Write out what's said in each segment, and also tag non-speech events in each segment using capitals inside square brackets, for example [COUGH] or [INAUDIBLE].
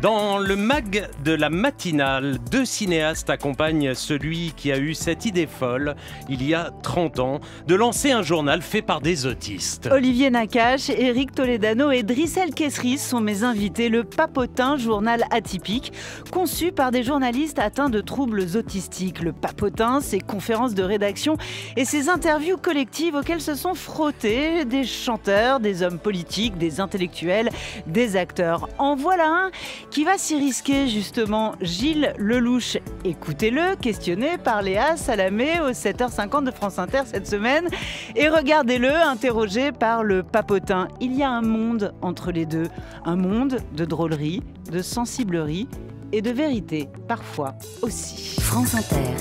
Dans le mag de la matinale, deux cinéastes accompagnent celui qui a eu cette idée folle, il y a 30 ans, de lancer un journal fait par des autistes. Olivier Nakache, Eric Toledano et Drissel Kessris sont mes invités. Le Papotin, journal atypique, conçu par des journalistes atteints de troubles autistiques. Le Papotin, ses conférences de rédaction et ses interviews collectives auxquelles se sont frottés des chanteurs, des hommes politiques, des intellectuels, des acteurs. En voilà un qui va s'y risquer justement Gilles Lelouch Écoutez-le, questionné par Léa Salamé aux 7h50 de France Inter cette semaine. Et regardez-le, interrogé par le papotin. Il y a un monde entre les deux. Un monde de drôlerie, de sensiblerie et de vérité, parfois aussi. France Inter,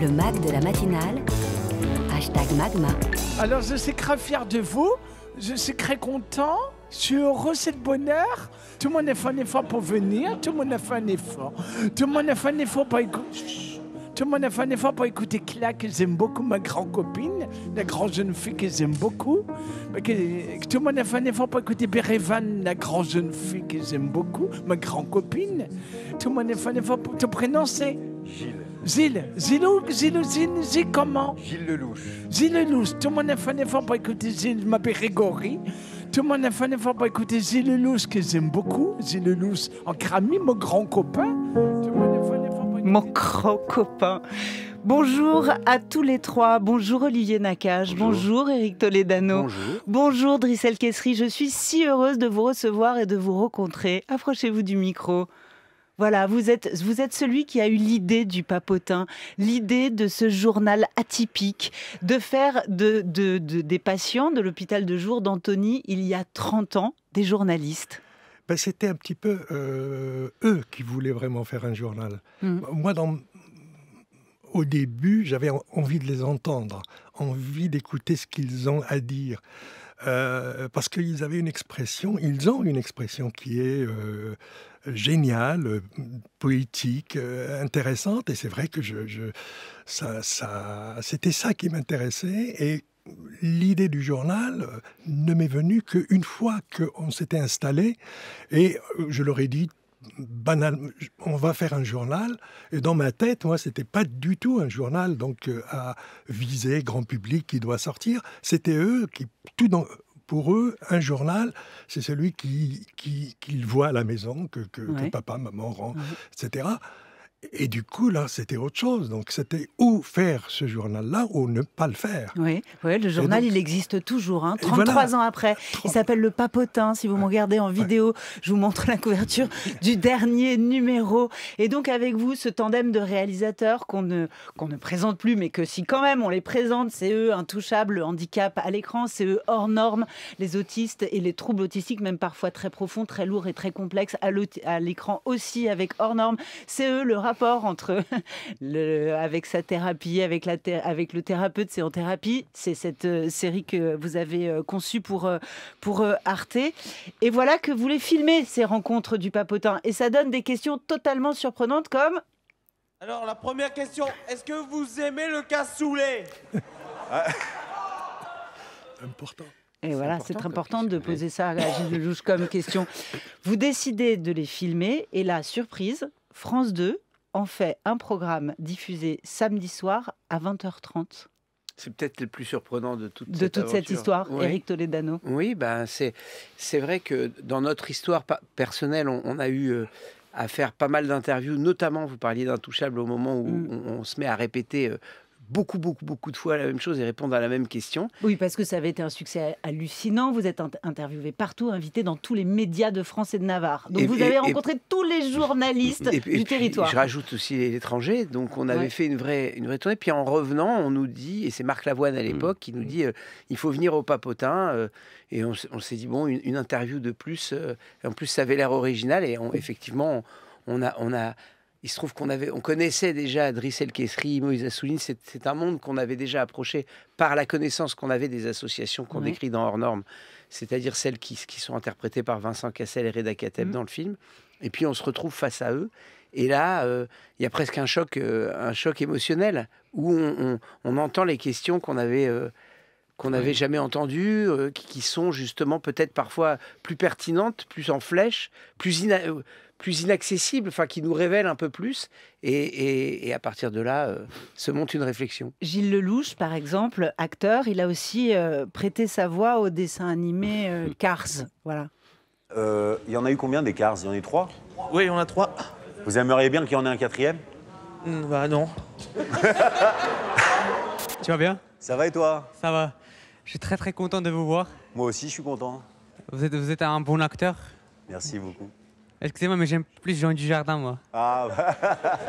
le mag de la matinale. Hashtag magma. Alors je suis très fier de vous je suis très content. Je suis heureux, c'est le bonheur. Tout le monde a fait un effort pour venir. Tout le monde a fait un effort. Tout le monde a fait un effort pour écouter. Tout le monde fait effort pour écouter Cla, j'aime beaucoup, ma grande copine, la grande jeune fille que j'aime beaucoup. Tout le monde a fait un effort pour écouter Berevan, la grande jeune fille que j'aime beaucoup, ma grande copine. Tout le monde a fait un effort pour te prononcer. Zil, Zilou, Zilou, Zilou, Gilles comment Gilles Lelouch. Gilles Lelouch. Tout le monde a fait un effort pour écouter Gilles, je m'appelle Grégory. Tout le monde a fait un effort pour écouter Gilles Lelouch, que j'aime beaucoup. Gilles Lelouch, en crami, mon grand copain. Mon grand copain. Bonjour à tous les trois. Bonjour Olivier Nakage. Bonjour, Bonjour Eric Toledano. Bonjour. Bonjour Drissel Kessri. Je suis si heureuse de vous recevoir et de vous rencontrer. Approchez-vous du micro. Voilà, vous êtes, vous êtes celui qui a eu l'idée du papotin, l'idée de ce journal atypique, de faire de, des patients de l'hôpital de jour d'Antony, il y a 30 ans, des journalistes. Ben, c'était un petit peu euh, eux qui voulaient vraiment faire un journal. Hum. Moi, dans, au début, j'avais envie de les entendre, envie d'écouter ce qu'ils ont à dire. Euh, parce qu'ils avaient une expression, ils ont une expression qui est euh, géniale, euh, poétique, euh, intéressante. Et c'est vrai que je, ça, ça, c'était ça qui m'intéressait. Et l'idée du journal euh, ne m'est venue qu'une fois qu'on s'était installé. Et je leur ai dit banal, on va faire un journal. Et dans ma tête, moi, c'était pas du tout un journal donc à viser grand public qui doit sortir. C'était eux qui, tout pour eux, un journal, c'est celui qu'ils qui, voient à la maison, que, papa, maman rend, etc. Et du coup, là, c'était autre chose. Donc, c'était ou faire ce journal-là ou ne pas le faire. Oui, oui le journal, il existe toujours, hein, 33 ans après. Il s'appelle Le Papotin. Si vous me regardez en vidéo, je vous montre la couverture [LAUGHS] du dernier numéro. Et donc, avec vous, ce tandem de réalisateurs qu'on ne, qu'on ne présente plus, mais que si quand même on les présente, c'est eux, intouchables, handicap à l'écran, c'est eux hors normes, les autistes et les troubles autistiques, même parfois très profonds, très lourds et très complexes, à l'écran aussi avec hors normes. C'est eux, le rapport rapport entre [LAUGHS] le, avec sa thérapie, avec, la avec le thérapeute, c'est en thérapie. C'est cette euh, série que vous avez euh, conçue pour, euh, pour Arte. Et voilà que vous les filmez, ces rencontres du papotin. Et ça donne des questions totalement surprenantes comme... Alors la première question, est-ce que vous aimez le cassoulet Important. Et voilà, c'est très important de poser ça à Gilles Lelouch comme question. Vous décidez de les filmer, et la surprise, France 2 en fait un programme diffusé samedi soir à 20h30. C'est peut-être le plus surprenant de toute, de cette, toute cette histoire, Eric Toledano. Oui, ben c'est, c'est vrai que dans notre histoire personnelle, on, a eu euh, à faire pas mal d'interviews, notamment vous parliez d'intouchable au moment où mm. on, se met à répéter euh, beaucoup, beaucoup, beaucoup de fois la même chose et répondre à la même question. Oui, parce que ça avait été un succès hallucinant. Vous êtes interviewé partout, invité dans tous les médias de France et de Navarre. Donc vous avez rencontré tous les journalistes du territoire. Je rajoute aussi l'étranger. Donc on avait fait une vraie, une vraie tournée. Puis en revenant, on nous dit, et c'est Marc Lavoine à mm. l'époque qui nous mm. dit, euh, il faut venir au Papotin. Euh, et on, s'est dit, bon, une, interview de plus. Euh, en plus, ça avait l'air original. Et effectivement, on a... On a il se trouve qu'on avait, on connaissait déjà Driss Kessri, Moïse Assouline. C'est un monde qu'on avait déjà approché par la connaissance qu'on avait des associations qu'on décrit dans Hors Normes, c'est-à-dire celles qui, sont interprétées par Vincent Cassel et Reda Kateb mm. dans le film. Et puis on se retrouve face à eux. Et là, euh, il y a presque un choc, euh, un choc émotionnel où on, entend les questions qu'on avait. Euh, qu'on n'avait jamais entendues, qui, sont justement peut-être parfois plus pertinentes, plus en flèche, plus, plus inaccessible, enfin qui nous révèle un peu plus. Et, à partir de là, euh, se monte une réflexion. Gilles Lelouch, par exemple, acteur, il a aussi euh, prêté sa voix au dessin animé euh, Cars. Voilà. Il y en a eu combien des Cars Il y en a eu trois Oui, il y en a trois. Vous aimeriez bien qu'il y en ait un quatrième hmm, Bah non. [LAUGHS] tu vas bien Ça va et toi Ça va. Je suis très très content de vous voir. Moi aussi, je suis content. Vous êtes, vous êtes un bon acteur Merci beaucoup. Excusez-moi, mais j'aime plus Jean du Jardin, moi. Ah, bah.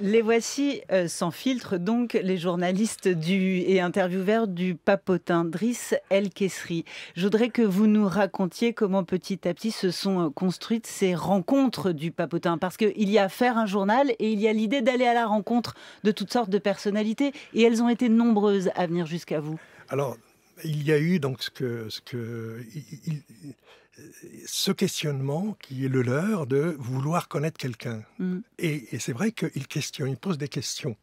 les voici euh, sans filtre, donc les journalistes du, et intervieweurs du Papotin, Driss El Kessri. Je voudrais que vous nous racontiez comment petit à petit se sont euh, construites ces rencontres du Papotin, parce qu'il y a à faire un journal et il y a l'idée d'aller à la rencontre de toutes sortes de personnalités, et elles ont été nombreuses à venir jusqu'à vous. Alors, il y a eu donc ce que, ce que ce questionnement qui est le leur de vouloir connaître quelqu'un. Mm. Et, c'est vrai qu'ils questionnent ils posent des questions.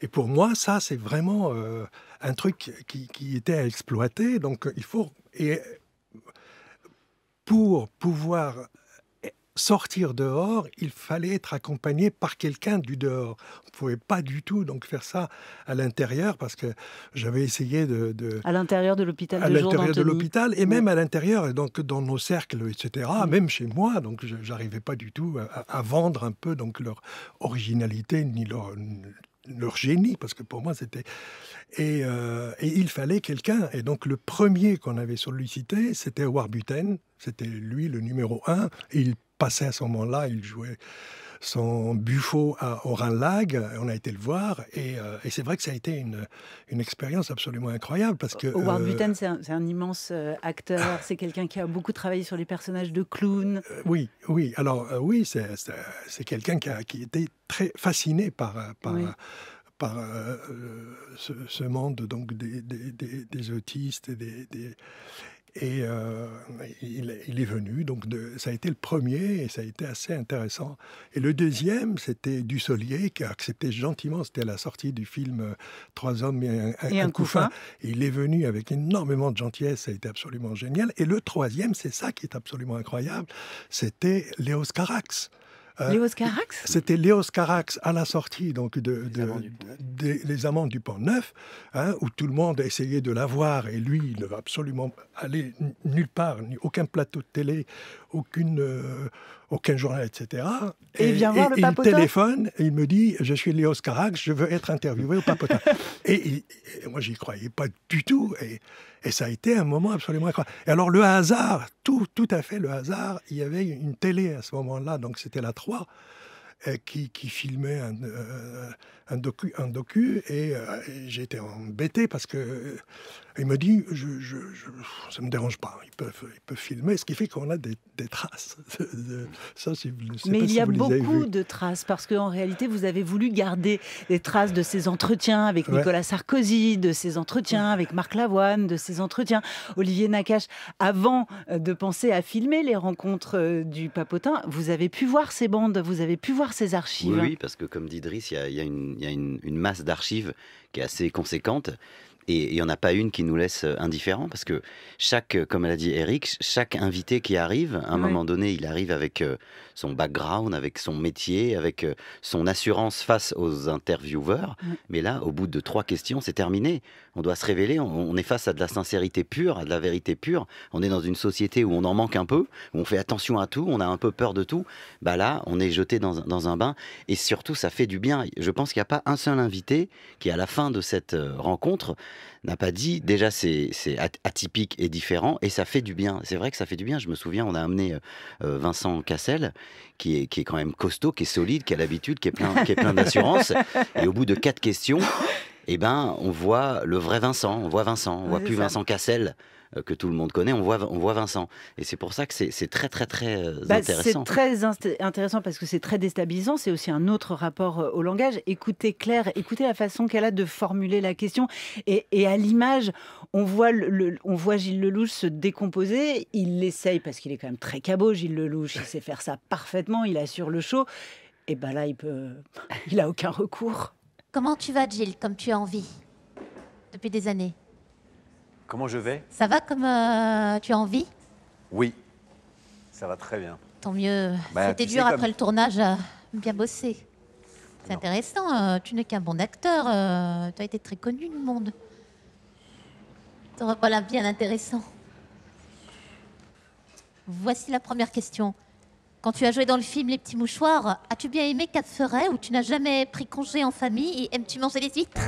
Et pour moi, ça, c'est vraiment euh, un truc qui, qui, était à exploiter. Donc, il faut. Et pour pouvoir sortir dehors, il fallait être accompagné par quelqu'un du dehors. On ne pouvait pas du tout donc faire ça à l'intérieur parce que j'avais essayé de, à l'intérieur de l'hôpital à l'intérieur de l'hôpital et même à l'intérieur et donc dans nos cercles etc. Mm. Même chez moi donc j'arrivais pas du tout à, vendre un peu donc leur originalité ni leur leur génie, parce que pour moi c'était... Euh, et, il fallait quelqu'un. Et donc le premier qu'on avait sollicité, c'était Warbuten. C'était lui le numéro un. Et il Passé à ce moment-là. Il jouait son buffo à Oran-Lag. On a été le voir. Euh, et, c'est vrai que ça a été une, expérience absolument incroyable. parce que Howard euh, Buten, c'est un, immense euh, acteur. Ah. c'est quelqu'un qui a beaucoup travaillé sur les personnages de clowns. oui, oui. Alors, oui, c'est quelqu'un qui, a, qui était très fasciné par. par par ce, monde donc des, des, des, des autistes et des, et euh, il, est venu, donc ça a été le premier et ça a été assez intéressant. Et le deuxième, c'était Dussolier qui a accepté gentiment, c'était à la sortie du film euh, Trois hommes et un, couffin. il est venu avec énormément de gentillesse, ça a été absolument génial. Et le troisième, c'est ça qui est absolument incroyable, c'était Léos Carax. Euh, Léos Carax C'était Léos Carax à la sortie donc, de, amants du Pont Neuf, hein, où tout le monde essayait de l'avoir et lui, il ne va absolument aller nulle part, ni aucun plateau de télé, aucune, euh, aucun journal, etc. Et, et, vient voir le le il téléphone et il me dit Je suis Léos Carax, je veux être interviewé au papotin. [LAUGHS] et, et, moi, j'y croyais pas du tout. Et, ça a été un moment absolument incroyable. Et alors, le hasard, tout, tout à fait le hasard, il y avait une télé à ce moment-là, donc c'était la Roy, euh, qui, qui, filmait un, un, euh, un docu, un docu et, j'étais euh, j'ai été embêté parce que euh, il me dit je, je, ça me dérange pas, ils peuvent, ils filmer, ce qui fait qu'on a des, traces. [LAUGHS] ça, Mais il y a beaucoup de traces parce qu'en réalité, vous avez voulu garder des traces de ces entretiens avec Nicolas Sarkozy, de ces entretiens avec Marc Lavoine, de ces entretiens Olivier Nakache. Avant euh, de penser à filmer les rencontres du Papotin, vous avez pu voir ces bandes, vous avez pu voir ces archives. Oui, parce que comme dit Driss, il y a une il y a une masse d'archives qui est assez conséquente et il n'y en a pas une qui nous laisse euh, indifférents parce que chaque, euh, comme l'a dit Eric, chaque invité qui arrive, à un moment donné, il arrive avec euh, son background, avec son métier, avec son assurance face aux intervieweurs. Mais là, au bout de trois questions, c'est terminé. On doit se révéler, on, est face à de la sincérité pure, à de la vérité pure. On est dans une société où on en manque un peu, où on fait attention à tout, on a un peu peur de tout. Bah là, on est jeté dans, dans un bain et surtout, ça fait du bien. Je pense qu'il n'y a pas un seul invité qui, à la fin de cette rencontre, n'a pas dit. Déjà, c'est atypique et différent, et ça fait du bien. C'est vrai que ça fait du bien. Je me souviens, on a amené euh, euh, Vincent Cassel, qui est, quand même costaud, qui est solide, qui a l'habitude, qui est plein, d'assurance. [LAUGHS] Et au bout de quatre questions, eh ben, on voit le vrai Vincent, on voit Vincent, on voit plus Vincent Cassel euh, que tout le monde connaît, on voit, on voit Vincent. Et c'est pour ça que c'est très, très, très euh, bah, intéressant. C'est très intéressant parce que c'est très déstabilisant. C'est aussi un autre rapport euh, au langage. Écoutez Claire, écoutez la façon qu'elle a de formuler la question. Et, à l'image, on, voit on voit Gilles Lelouch se décomposer. Il l'essaye parce qu'il est quand même très cabot, Gilles Lelouch. Il sait faire ça parfaitement. Il assure le show. Et ben là, il peut, il a aucun recours. Comment tu vas, Gilles, comme tu as envie depuis des années Comment je vais Ça va comme euh, tu as envie Oui, ça va très bien. Tant mieux. Bah, C'était dur après le tournage, bien bossé. C'est intéressant, euh, tu n'es qu'un bon acteur, euh, tu as été très connu du monde. Voilà, bien intéressant. Voici la première question. Quand tu as joué dans le film Les Petits Mouchoirs, as-tu bien aimé quatre Ferret ou tu n'as jamais pris congé en famille et aimes-tu manger les huîtres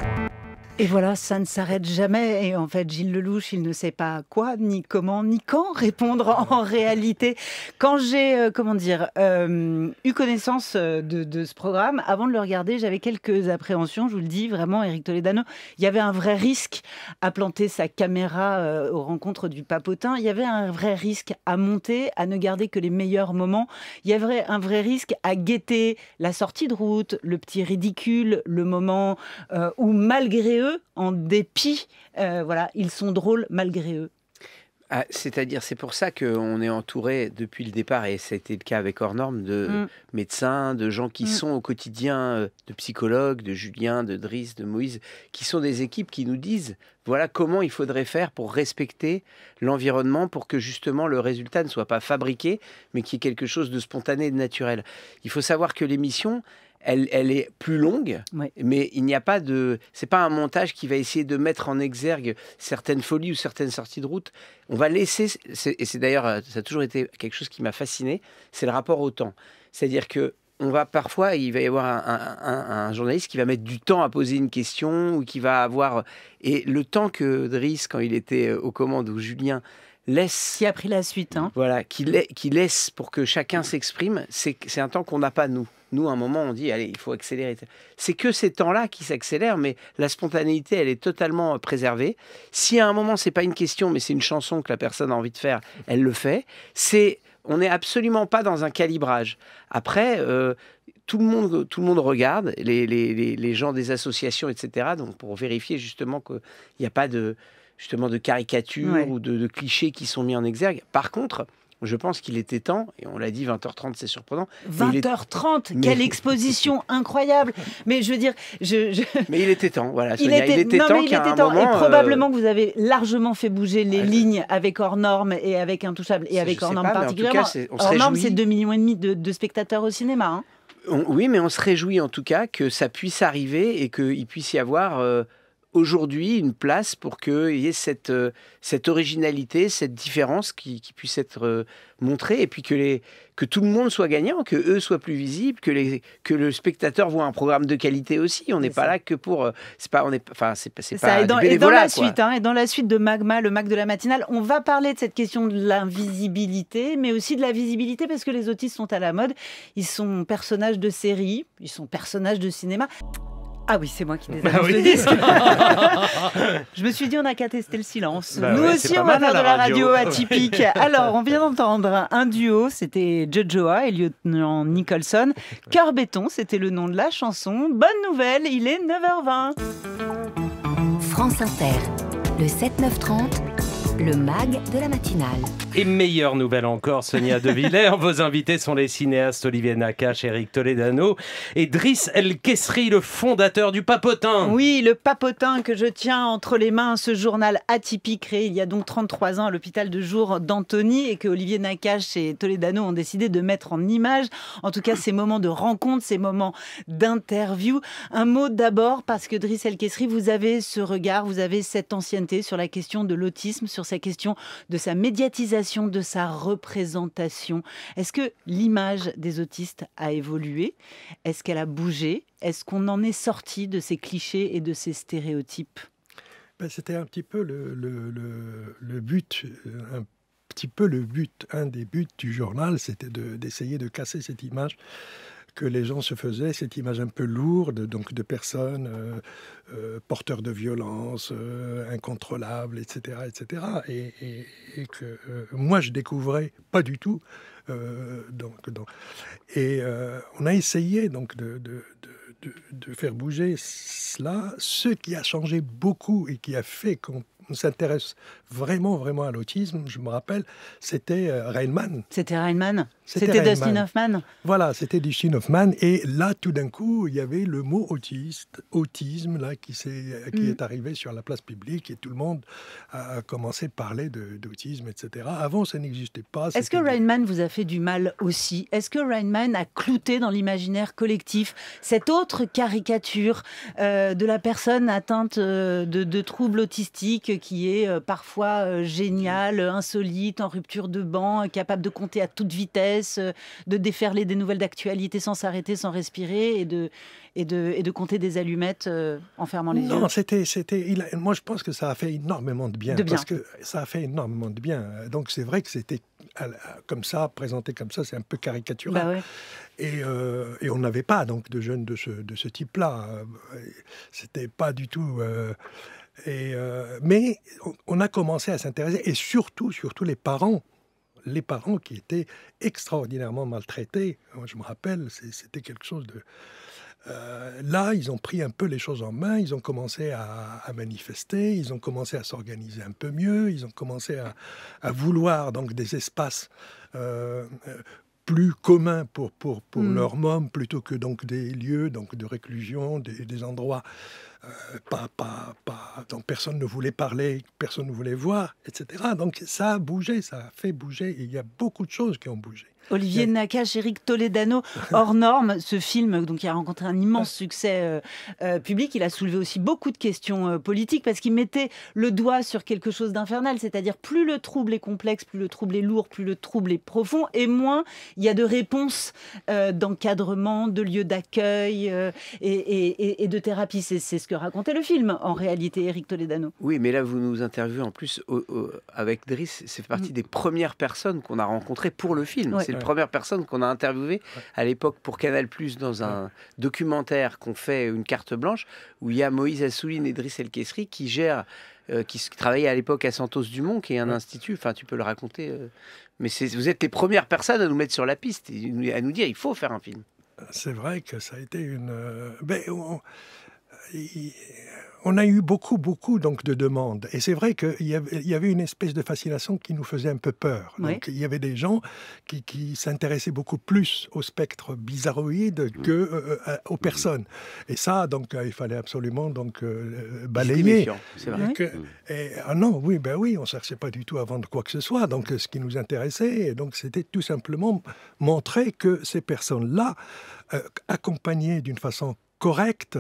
et voilà, ça ne s'arrête jamais. Et en fait, Gilles Lelouch, il ne sait pas quoi, ni comment, ni quand répondre en ah. réalité. Quand j'ai, euh, comment dire, euh, eu connaissance euh, de, ce programme, avant de le regarder, j'avais quelques appréhensions. Je vous le dis vraiment, Eric Toledano, il y avait un vrai risque à planter sa caméra aux rencontres du papotin. Il y avait un vrai risque à monter, à ne garder que les meilleurs moments. Il y avait un vrai risque à guetter la sortie de route, le petit ridicule, le moment où malgré eux, en dépit. Euh, voilà, ils sont drôles malgré eux. Ah, c'est-à-dire, c'est pour ça qu'on est entouré depuis le départ, et ça a le cas avec hors de mm. médecins, de gens qui mm. sont au quotidien, euh, de psychologues, de Julien, de Driss, de Moïse, qui sont des équipes qui nous disent voilà comment il faudrait faire pour respecter l'environnement, pour que justement le résultat ne soit pas fabriqué, mais qu'il y ait quelque chose de spontané et de naturel. Il faut savoir que l'émission, elle, est plus longue, mais il n'y a pas de. C'est pas un montage qui va essayer de mettre en exergue certaines folies ou certaines sorties de route. On va laisser. Et c'est d'ailleurs, euh, ça a toujours été quelque chose qui m'a fasciné, c'est le rapport au temps. C'est-à-dire que on va parfois, il va y avoir un, journaliste qui va mettre du temps à poser une question ou qui va avoir et le temps que Driss, quand il était euh, aux commandes ou Julien laisse. Qui a pris la suite. Hein. Voilà, qui, laisse pour que chacun s'exprime, c'est un temps qu'on n'a pas nous. Nous, à un moment, on dit, allez, il faut accélérer. C'est que ces temps-là qui s'accélèrent, mais la spontanéité, elle est totalement euh, préservée. Si à un moment, c'est pas une question, mais c'est une chanson que la personne a envie de faire, elle le fait. C'est, on n'est absolument pas dans un calibrage. Après, euh, tout le monde, tout le monde regarde, les, les gens des associations, etc. Donc, pour vérifier justement qu'il n'y a pas de justement de caricatures ou de, clichés qui sont mis en exergue. Par contre, je pense qu'il était temps, et on l'a dit, 20h30, c'est surprenant. 20h30, quelle [LAUGHS] exposition incroyable Mais je veux dire, je, [LAUGHS] mais il était temps, voilà. Il, était... temps, il était temps. et euh, probablement que vous avez largement fait bouger les lignes avec hors Normes et avec Intouchables et avec hors Normes particulièrement. Cas, hors Normes c'est 2,5 millions et demi de, spectateurs au cinéma. Hein. oui, mais on se réjouit en tout cas que ça puisse arriver et qu'il puisse y avoir. Euh, aujourd'hui une place pour qu'il y ait cette, euh, cette originalité, cette différence qui, puisse être euh, montrée, et puis que, les, que tout le monde soit gagnant, que eux soient plus visibles, que, les, que le spectateur voit un programme de qualité aussi. On n'est pas là que pour... Euh, c'est pas, on est, enfin, c'est, passé pas et dans, la suite, hein, et dans la suite de Magma, le Mac de la matinale, on va parler de cette question de l'invisibilité, mais aussi de la visibilité, parce que les autistes sont à la mode. Ils sont personnages de série ils sont personnages de cinéma. Ah oui, c'est moi qui bah n'ai le [LAUGHS] je me suis dit, on a qu'à tester le silence. Bah Nous aussi, on va faire de la radio, atypique. [LAUGHS] Alors, on vient d'entendre un duo, c'était Jojoa et Lieutenant Nicholson. Cœur béton, c'était le nom de la chanson. Bonne nouvelle, il est 9h20. France Inter, le 7-9-30 le mag de la matinale. Et meilleure nouvelle encore, Sonia De Villers. [LAUGHS] Vos invités sont les cinéastes Olivier Nakache, Eric Toledano et Driss El Kessri, le fondateur du Papotin. Oui, le Papotin que je tiens entre les mains, ce journal atypique créé il y a donc 33 ans à l'hôpital de jour d'Anthony et que Olivier Nakache et Toledano ont décidé de mettre en image. En tout cas, ces moments de rencontre, ces moments d'interview. Un mot d'abord parce que Driss El Kessri, vous avez ce regard, vous avez cette ancienneté sur la question de l'autisme, sur sa question de sa médiatisation, de sa représentation. Est-ce que l'image des autistes a évolué Est-ce qu'elle a bougé Est-ce qu'on en est sorti de ces clichés et de ces stéréotypes ben, C'était un petit peu le, but, euh, un petit peu le but, un des buts du journal, c'était d'essayer de, casser cette image que les gens se faisaient cette image un peu lourde donc de personnes euh, euh, porteurs de violence, euh, incontrôlables, etc., etc. Et, que moi je découvrais pas du tout. donc, donc. Et on a essayé donc de, de, de, faire bouger cela. Ce qui a changé beaucoup et qui a fait qu'on s'intéresse vraiment, vraiment à l'autisme, je me rappelle, c'était euh, Rainman. C'était Rainman C'était Dustin Hoffman Voilà, c'était Dustin Hoffman. Et là, tout d'un coup, il y avait le mot autiste, autisme, là, qui, est, qui mm. est arrivé sur la place publique et tout le monde a commencé à parler d'autisme, etc. Avant, ça n'existait pas. Est-ce que Rainman vous a fait du mal aussi Est-ce que Rainman a clouté dans l'imaginaire collectif cette autre caricature euh, de la personne atteinte euh, de, de troubles autistiques qui est euh, parfois euh, génial, mm. insolite, en rupture de banc, capable de compter à toute vitesse, euh, de déferler des nouvelles d'actualité sans s'arrêter, sans respirer et de, et de, et de compter des allumettes en fermant les yeux. Non, c'était, c'était, moi je pense que ça a fait énormément de bien, Parce que ça a fait énormément de bien. Donc c'est vrai que c'était comme ça, présenté comme ça, c'est un peu caricatural. Bah et, et, on n'avait pas donc de jeunes de ce, de ce type-là. C'était pas du tout. Et, euh, mais on a commencé à s'intéresser, et surtout, surtout les parents, les parents qui étaient extraordinairement maltraités. Moi, je me rappelle, c'était quelque chose de... Euh, là, ils ont pris un peu les choses en main, ils ont commencé à, manifester, ils ont commencé à s'organiser un peu mieux, ils ont commencé à, vouloir donc des espaces euh, plus communs pour, mm. leur môme plutôt que donc des lieux donc de réclusion, des endroits euh, pas, pas, pas, donc personne ne voulait parler, personne ne voulait voir, etc. Donc ça a bougé, ça a fait bouger. il y a beaucoup de choses qui ont bougé. Olivier euh, Nakache, Eric Toledano, [LAUGHS] hors norme, ce film donc, il a rencontré un immense succès euh, public, il a soulevé aussi beaucoup de questions politiques parce qu'il mettait le doigt sur quelque chose d'infernal, c'est-à-dire plus le trouble est complexe, plus le trouble est lourd, plus le trouble est profond, et moins il y a de réponses d'encadrement, de lieux d'accueil et, et, de thérapie. C'est ce que raconter le film, en réalité, Eric Toledano. Oui, mais là, vous nous interviewez en plus avec Driss. C'est partie mm. des premières personnes qu'on a rencontrées pour le film. C'est la première personne qu'on a interviewée à l'époque pour Canal Plus dans un documentaire qu'on fait, une carte blanche, où il y a Moïse Assouline et Driss El Kessri qui gèrent. Euh, qui travaillaient à l'époque à Santos Dumont, qui est un institut. Enfin, tu peux le raconter. Euh, mais vous êtes les premières personnes à nous mettre sur la piste, à nous dire il faut faire un film. C'est vrai que ça a été une. Euh, ben, on a eu beaucoup, beaucoup donc de demandes. Et c'est vrai qu'il y, avait une espèce de fascination qui nous faisait un peu peur. il y avait des gens qui, s'intéressaient beaucoup plus au spectre bizarroïde mmh. qu'aux euh, euh, aux personnes. Et ça, donc, euh, il fallait absolument donc balayer. vrai. Mmh. et, ah non, oui, ben oui, on ne cherchait pas du tout à vendre quoi que ce soit. Donc, ce qui nous intéressait, c'était tout simplement montrer que ces personnes-là, accompagnées d'une façon correct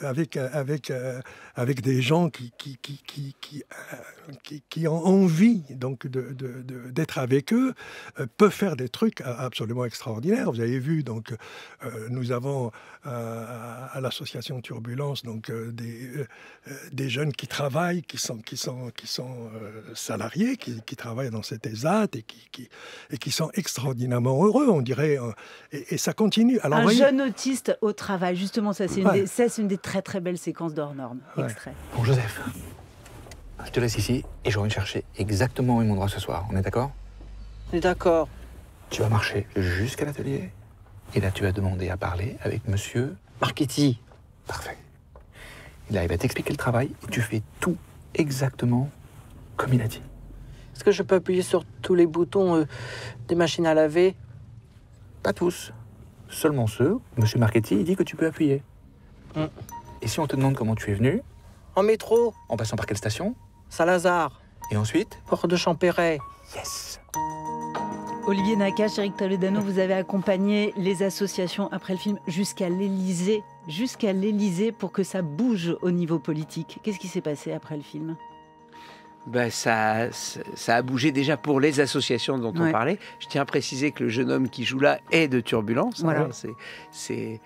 avec, avec, euh, avec des gens qui, qui, qui, qui, qui, euh, ont envie donc de, d'être avec eux euh, peut faire des trucs absolument extraordinaires. Vous avez vu, donc, nous avons à, l'association Turbulence donc, des, des jeunes qui travaillent, qui sont, qui sont, qui sont salariés, qui, qui travaillent dans cet ESAT et qui, et qui sont extraordinairement heureux, on dirait. Et, ça continue. Alors, Un jeune autiste au travail justement, ça, c'est une, des très très belles séquences d'hors normes. Bon, Joseph, je te laisse ici et je reviens chercher exactement où mon droit ce soir. On est d'accord On est d'accord. Tu vas marcher jusqu'à l'atelier et là, tu vas demander à parler avec monsieur Marchetti. Parfait. Là, il va t'expliquer le travail et tu fais tout exactement comme il a dit. Est-ce que je peux appuyer sur tous les boutons euh, des machines à laver Pas tous seulement ceux, monsieur Marchetti, il dit que tu peux appuyer. Mm. Et si on te demande comment tu es venu En métro. En passant par quelle station Saint-Lazare. Et ensuite Port de Champéret. Yes Olivier Nakache, Eric Toledano, vous avez accompagné les associations après le film jusqu'à l'Élysée, jusqu'à l'Élysée pour que ça bouge au niveau politique. Qu'est-ce qui s'est passé après le film ben ça, ça a bougé déjà pour les associations dont on parlait. Je tiens à préciser que le jeune homme qui joue là est de Turbulence. Hein. Voilà. c'est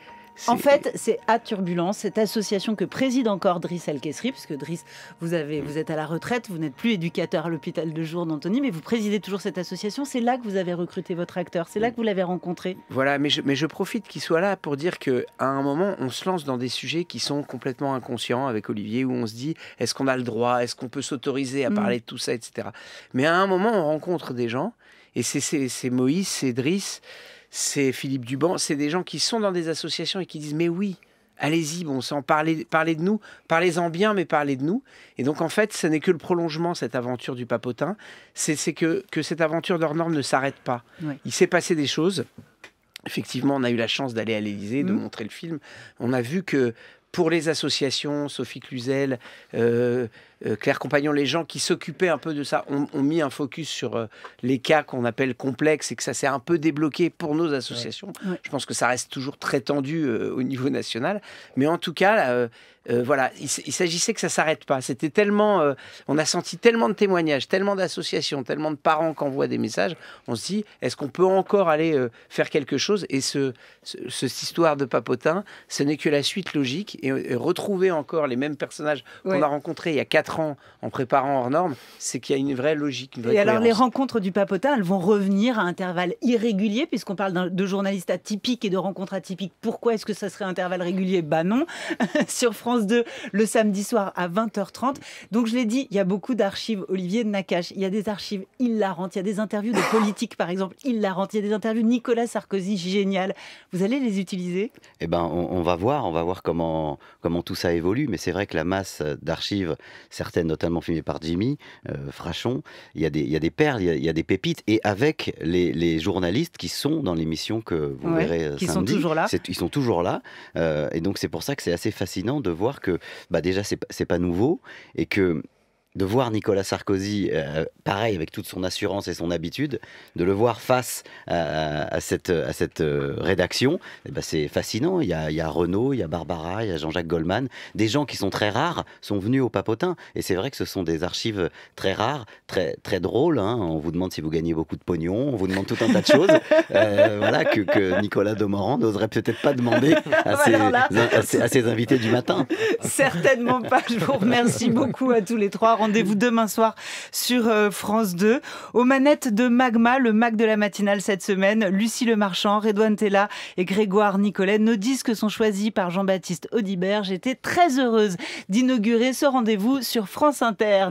en fait, c'est à Turbulence, cette association que préside encore Driss Alkesri, puisque Driss, vous, avez, mm. vous êtes à la retraite, vous n'êtes plus éducateur à l'hôpital de jour d'Anthony, mais vous présidez toujours cette association. C'est là que vous avez recruté votre acteur, c'est là mm. que vous l'avez rencontré. Voilà, mais je, profite qu'il soit là pour dire qu'à un moment, on se lance dans des sujets qui sont complètement inconscients avec Olivier, où on se dit, est-ce qu'on a le droit, est-ce qu'on peut s'autoriser à mm. parler de tout ça, etc. Mais à un moment, on rencontre des gens, et c'est Moïse, c'est Driss, c'est Philippe Duban, c'est des gens qui sont dans des associations et qui disent mais oui, allez-y, bon s'en parlez, parlez de nous, parlez-en bien, mais parlez de nous. Et donc en fait, ce n'est que le prolongement, cette aventure du papotin, c'est que, que cette aventure d'hors ne s'arrête pas. Il s'est passé des choses. Effectivement, on a eu la chance d'aller à l'Élysée, de mmh. montrer le film. On a vu que pour les associations, Sophie Cluzel, euh, euh, Claire Compagnon, les gens qui s'occupaient un peu de ça ont, mis un focus sur euh, les cas qu'on appelle complexes et que ça s'est un peu débloqué pour nos associations. Je pense que ça reste toujours très tendu au niveau national. Mais en tout cas, euh, voilà, il, s'agissait que ça s'arrête pas. C'était tellement, euh, on a senti tellement de témoignages, tellement d'associations, tellement de parents qui envoient des messages. On se dit, est-ce qu'on peut encore aller euh, faire quelque chose Et ce, cette histoire de Papotin, ce n'est que la suite logique. Et, retrouver encore les mêmes personnages qu'on a rencontrés il y a quatre ans en préparant hors normes, c'est qu'il y a une vraie logique. et alors les rencontres du Papotin, elles vont revenir à intervalles irréguliers puisqu'on parle de journalistes atypiques et de rencontres atypiques. Pourquoi est-ce que ça serait intervalle régulier Bah non, [LAUGHS] sur de le samedi soir à 20h30. Donc je l'ai dit, il y a beaucoup d'archives, Olivier Nakache. Il y a des archives hilarantes, il y a des interviews de politique par exemple hilarantes, il y a des interviews de Nicolas Sarkozy génial. Vous allez les utiliser et eh ben, on, va voir, on va voir comment, comment tout ça évolue. Mais c'est vrai que la masse d'archives, certaines notamment filmées par Jimmy euh, Frachon, il y, a des, il y a des perles, il y a, des pépites. Et avec les, journalistes qui sont dans l'émission que vous verrez euh, qui samedi, sont toujours là. Ils sont toujours là. Euh, et donc c'est pour ça que c'est assez fascinant de voir que bah déjà, c'est pas nouveau et que de voir Nicolas Sarkozy, euh, pareil, avec toute son assurance et son habitude, de le voir face à, cette, à cette euh, rédaction, eh ben, c'est fascinant. Il y, a, il Renaud, il y a Barbara, il y a Jean-Jacques Goldman. Des gens qui sont très rares sont venus au Papotin. Et c'est vrai que ce sont des archives très rares, très, très drôles. Hein. On vous demande si vous gagnez beaucoup de pognon, on vous demande tout un tas de choses [LAUGHS] euh, voilà, que, que Nicolas Demorand n'oserait peut-être pas demander [LAUGHS] à, ses invités du matin. Certainement pas. Je vous remercie beaucoup à tous les trois. Rendez-vous demain soir sur euh, France 2. Aux manettes de Magma, le Mac de la matinale cette semaine, Lucie Lemarchand, Redouane Tella et Grégoire Nicolet. Nos disques sont choisis par Jean-Baptiste Audibert. J'étais très heureuse d'inaugurer ce rendez-vous sur France Inter.